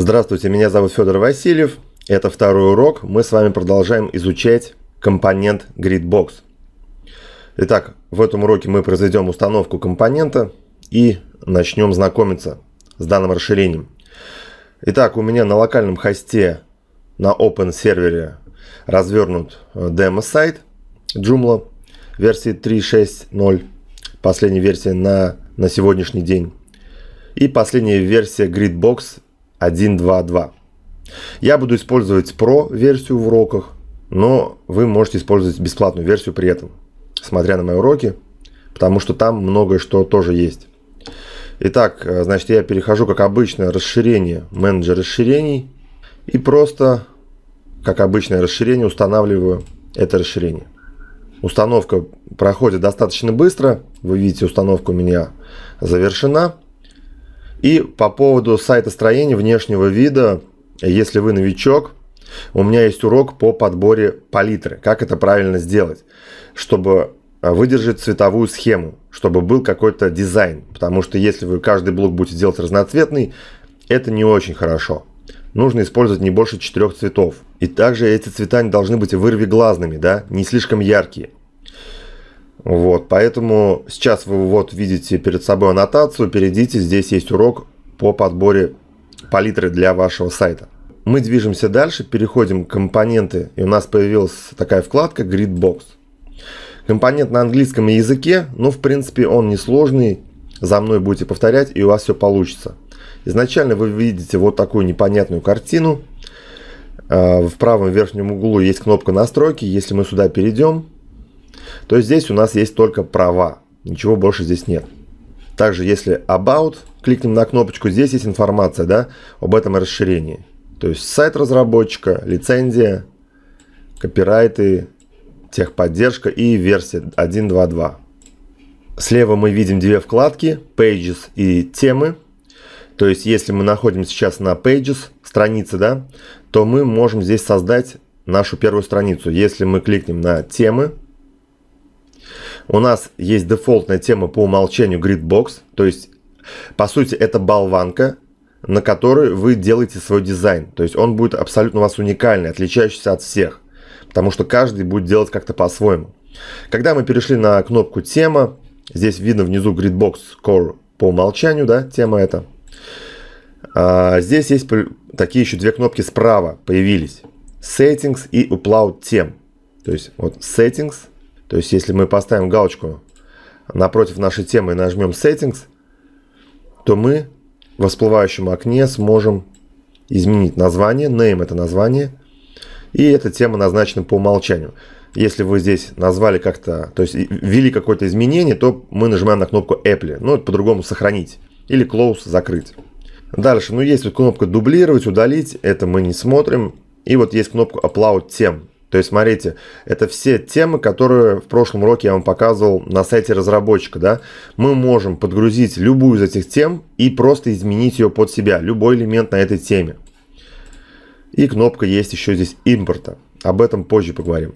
Здравствуйте, меня зовут Федор Васильев. Это второй урок. Мы с вами продолжаем изучать компонент GridBox. Итак, в этом уроке мы произведем установку компонента и начнем знакомиться с данным расширением. Итак, у меня на локальном хосте на Open сервере развернут демо-сайт Joomla версии 3.6.0, последняя версия на, на сегодняшний день. И последняя версия GridBox 1.2.2. Я буду использовать Pro версию в уроках, но вы можете использовать бесплатную версию при этом, смотря на мои уроки, потому что там многое что тоже есть. Итак, э, значит, я перехожу, как обычно, расширение, менеджер расширений, и просто, как обычное расширение, устанавливаю это расширение. Установка проходит достаточно быстро. Вы видите, установка у меня завершена. И по поводу сайта строения внешнего вида, если вы новичок, у меня есть урок по подборе палитры, как это правильно сделать, чтобы выдержать цветовую схему, чтобы был какой-то дизайн. Потому что если вы каждый блок будете делать разноцветный, это не очень хорошо. Нужно использовать не больше четырех цветов. И также эти цвета не должны быть вырвиглазными, да, не слишком яркие. Вот, поэтому сейчас вы вот видите перед собой аннотацию, перейдите, здесь есть урок по подборе палитры для вашего сайта. Мы движемся дальше, переходим к компоненты, и у нас появилась такая вкладка Gridbox. Компонент на английском языке, но ну, в принципе он несложный, за мной будете повторять и у вас все получится. Изначально вы видите вот такую непонятную картину. Э, в правом верхнем углу есть кнопка настройки. Если мы сюда перейдем, то есть здесь у нас есть только права. Ничего больше здесь нет. Также если About, кликнем на кнопочку, здесь есть информация да, об этом расширении. То есть сайт разработчика, лицензия, копирайты, техподдержка и версия 1.2.2. Слева мы видим две вкладки Pages и темы. То есть, если мы находимся сейчас на Pages, странице, да, то мы можем здесь создать нашу первую страницу. Если мы кликнем на темы, у нас есть дефолтная тема по умолчанию Gridbox, то есть, по сути, это болванка, на которой вы делаете свой дизайн. То есть он будет абсолютно у вас уникальный, отличающийся от всех, потому что каждый будет делать как-то по-своему. Когда мы перешли на кнопку «Тема», здесь видно внизу Gridbox Core по умолчанию, да, тема эта. А, здесь есть такие еще две кнопки справа появились. Settings и Upload тем. То есть вот Settings – то есть, если мы поставим галочку напротив нашей темы и нажмем Settings, то мы в всплывающем окне сможем изменить название. Name – это название. И эта тема назначена по умолчанию. Если вы здесь назвали как-то, то есть ввели какое-то изменение, то мы нажимаем на кнопку Apple. Ну, по-другому сохранить. Или Close – закрыть. Дальше, ну есть вот кнопка дублировать, удалить, это мы не смотрим. И вот есть кнопка Upload тем. То есть, смотрите, это все темы, которые в прошлом уроке я вам показывал на сайте разработчика, да. Мы можем подгрузить любую из этих тем и просто изменить ее под себя, любой элемент на этой теме. И кнопка есть еще здесь импорта. Об этом позже поговорим.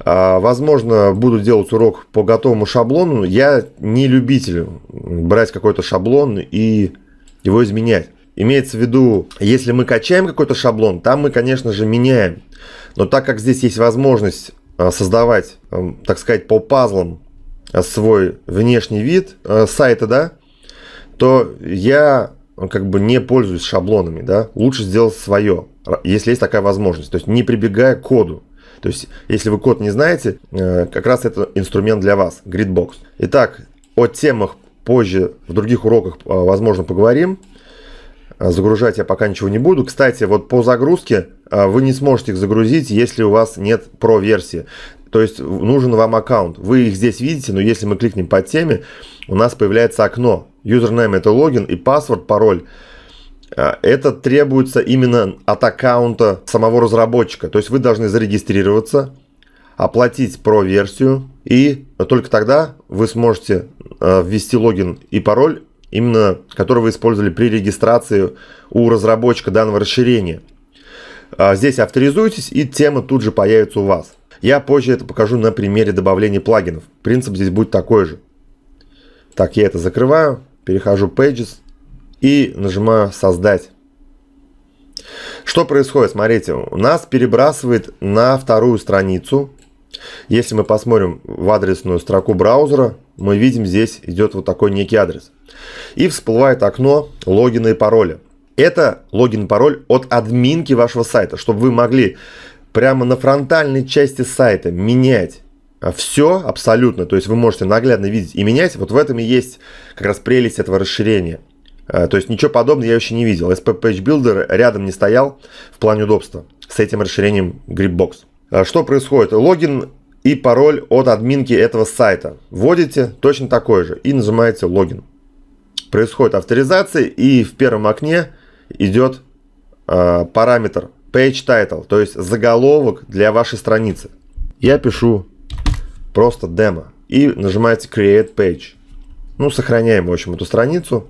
А, возможно, буду делать урок по готовому шаблону. Я не любитель брать какой-то шаблон и его изменять. Имеется в виду, если мы качаем какой-то шаблон, там мы, конечно же, меняем. Но так как здесь есть возможность а, создавать, так сказать, по пазлам а, свой внешний вид а, сайта, да, то я как бы не пользуюсь шаблонами, да, лучше сделать свое, если есть такая возможность, то есть не прибегая к коду. То есть, если вы код не знаете, э, как раз это инструмент для вас, Gridbox. Итак, о темах позже в других уроках, возможно, поговорим. Э, загружать я пока ничего не буду. Кстати, вот по загрузке э, вы не сможете их загрузить, если у вас нет про версии. То есть нужен вам аккаунт. Вы их здесь видите, но если мы кликнем по теме, у нас появляется окно. username это логин и паспорт, пароль. Э, это требуется именно от аккаунта самого разработчика. То есть вы должны зарегистрироваться, оплатить про версию и только тогда вы сможете ввести логин и пароль именно которого использовали при регистрации у разработчика данного расширения. А, здесь авторизуйтесь, и тема тут же появится у вас. Я позже это покажу на примере добавления плагинов. Принцип здесь будет такой же. Так, я это закрываю, перехожу Pages и нажимаю «Создать». Что происходит? Смотрите, у нас перебрасывает на вторую страницу. Если мы посмотрим в адресную строку браузера, мы видим здесь идет вот такой некий адрес. И всплывает окно логина и пароля. Это логин и пароль от админки вашего сайта, чтобы вы могли прямо на фронтальной части сайта менять а, все абсолютно. То есть вы можете наглядно видеть и менять. Вот в этом и есть как раз прелесть этого расширения. А, то есть ничего подобного я еще не видел. SPP Page Builder рядом не стоял в плане удобства с этим расширением Gripbox. А, что происходит? Логин и пароль от админки этого сайта. Вводите точно такой же и нажимаете логин. Происходит авторизация и в первом окне идет э, параметр page title, то есть заголовок для вашей страницы. Я пишу просто демо и нажимаете create page. Ну, сохраняем, в общем, эту страницу.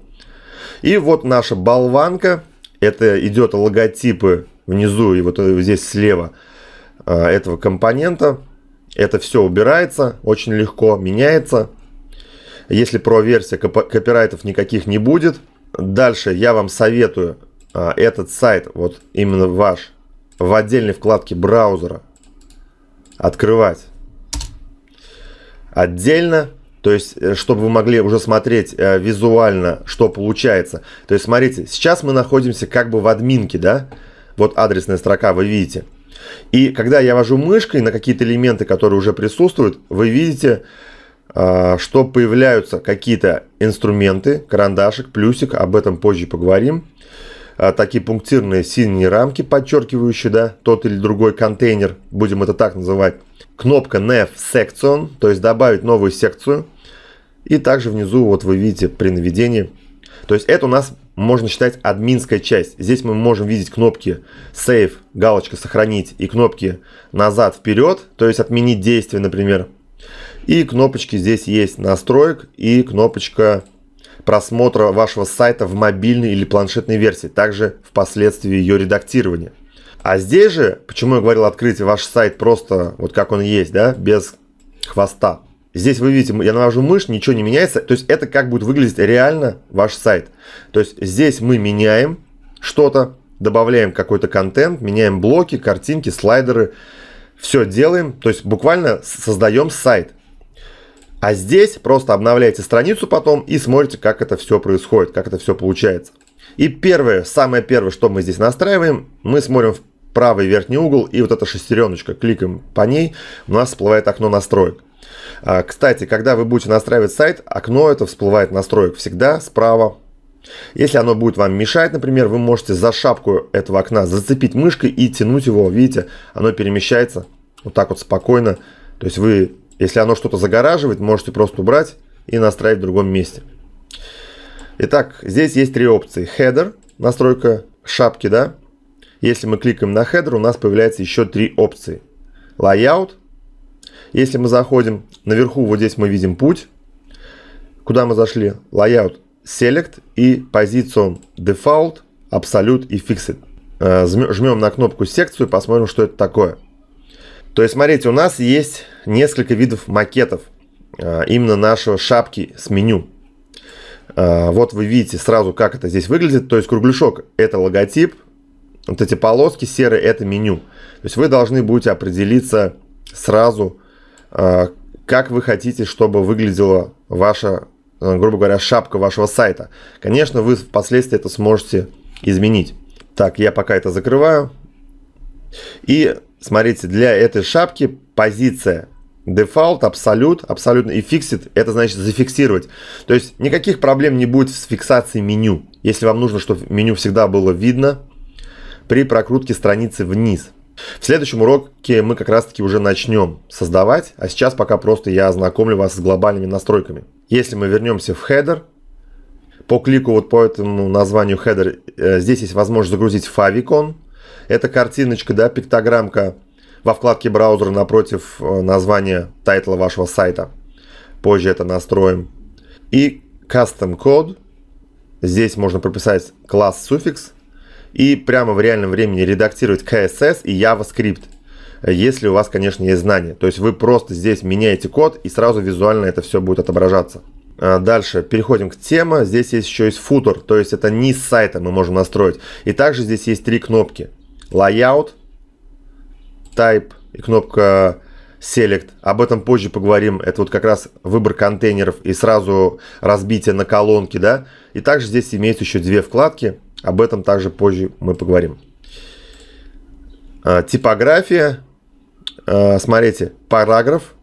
И вот наша болванка. Это идет логотипы внизу и вот э, здесь слева а, этого компонента. Это все убирается очень легко, меняется. Если про версия копирайтов никаких не будет. Дальше я вам советую а, этот сайт, вот именно ваш, в отдельной вкладке браузера открывать отдельно, то есть, э, чтобы вы могли уже смотреть э, визуально, что получается. То есть, смотрите, сейчас мы находимся как бы в админке, да? Вот адресная строка, вы видите. И когда я вожу мышкой на какие-то элементы, которые уже присутствуют, вы видите, а, что появляются какие-то инструменты, карандашик, плюсик, об этом позже поговорим. А, такие пунктирные синие рамки, подчеркивающие да, тот или другой контейнер, будем это так называть. Кнопка Nav Section, то есть добавить новую секцию. И также внизу вот вы видите при наведении. То есть это у нас можно считать админская часть. Здесь мы можем видеть кнопки Save, галочка сохранить и кнопки назад, вперед, то есть отменить действие, например. И кнопочки здесь есть настроек и кнопочка просмотра вашего сайта в мобильной или планшетной версии, также впоследствии ее редактирования. А здесь же, почему я говорил открыть ваш сайт просто вот как он есть, да, без хвоста, Здесь вы видите, я навожу мышь, ничего не меняется. То есть это как будет выглядеть реально ваш сайт. То есть здесь мы меняем что-то, добавляем какой-то контент, меняем блоки, картинки, слайдеры. Все делаем, то есть буквально создаем сайт. А здесь просто обновляете страницу потом и смотрите, как это все происходит, как это все получается. И первое, самое первое, что мы здесь настраиваем, мы смотрим в правый верхний угол и вот эта шестереночка, кликаем по ней, у нас всплывает окно настроек. А, кстати, когда вы будете настраивать сайт, окно это всплывает настроек всегда справа. Если оно будет вам мешать, например, вы можете за шапку этого окна зацепить мышкой и тянуть его. Видите, оно перемещается вот так вот спокойно. То есть вы, если оно что-то загораживает, можете просто убрать и настраивать в другом месте. Итак, здесь есть три опции. Header, настройка шапки, да. Если мы кликаем на header, у нас появляется еще три опции. Layout – если мы заходим наверху, вот здесь мы видим путь, куда мы зашли, layout select и позицию default, absolute и fixed. Э, Жмем на кнопку секцию, посмотрим, что это такое. То есть, смотрите, у нас есть несколько видов макетов э, именно нашего шапки с меню. Э, вот вы видите сразу, как это здесь выглядит. То есть кругляшок – это логотип, вот эти полоски серые – это меню. То есть вы должны будете определиться сразу а, как вы хотите, чтобы выглядела ваша, э, грубо говоря, шапка вашего сайта. Конечно, вы впоследствии это сможете изменить. Так, я пока это закрываю. И смотрите, для этой шапки позиция дефолт, абсолют, абсолютно и фиксит, это значит зафиксировать. То есть никаких проблем не будет с фиксацией меню, если вам нужно, чтобы меню всегда было видно при прокрутке страницы вниз. В следующем уроке мы как раз таки уже начнем создавать, а сейчас пока просто я ознакомлю вас с глобальными настройками. Если мы вернемся в header, по клику вот по этому названию header, э, здесь есть возможность загрузить favicon. Это картиночка, да, пиктограммка во вкладке браузера напротив э, названия тайтла вашего сайта. Позже это настроим. И custom code. Здесь можно прописать класс суффикс, и прямо в реальном времени редактировать CSS и JavaScript, если у вас, конечно, есть знания. То есть вы просто здесь меняете код, и сразу визуально это все будет отображаться. А дальше переходим к теме. Здесь есть еще есть футер, то есть это низ сайта мы можем настроить. И также здесь есть три кнопки. Layout, Type и кнопка Select. Об этом позже поговорим. Это вот как раз выбор контейнеров и сразу разбитие на колонки, да. И также здесь имеются еще две вкладки. Об этом также позже мы поговорим. А, типография. А, смотрите, параграф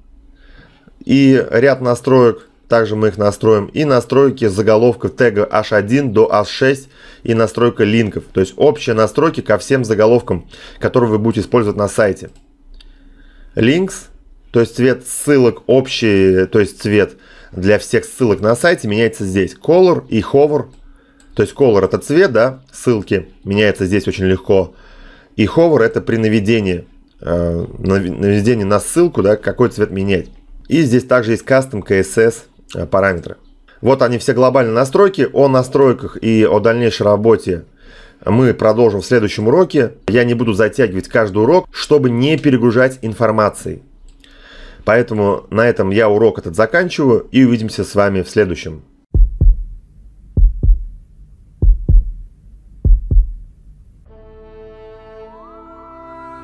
и ряд настроек. Также мы их настроим. И настройки заголовков тега H1 до H6 и настройка линков. То есть общие настройки ко всем заголовкам, которые вы будете использовать на сайте. Links, то есть цвет ссылок общий, то есть цвет для всех ссылок на сайте меняется здесь. Color и Hover – то есть color это цвет, да, ссылки, меняется здесь очень легко. И hover это при наведении, э, наведении на ссылку, да, какой цвет менять. И здесь также есть custom CSS э, параметры. Вот они все глобальные настройки. О настройках и о дальнейшей работе мы продолжим в следующем уроке. Я не буду затягивать каждый урок, чтобы не перегружать информацией. Поэтому на этом я урок этот заканчиваю и увидимся с вами в следующем.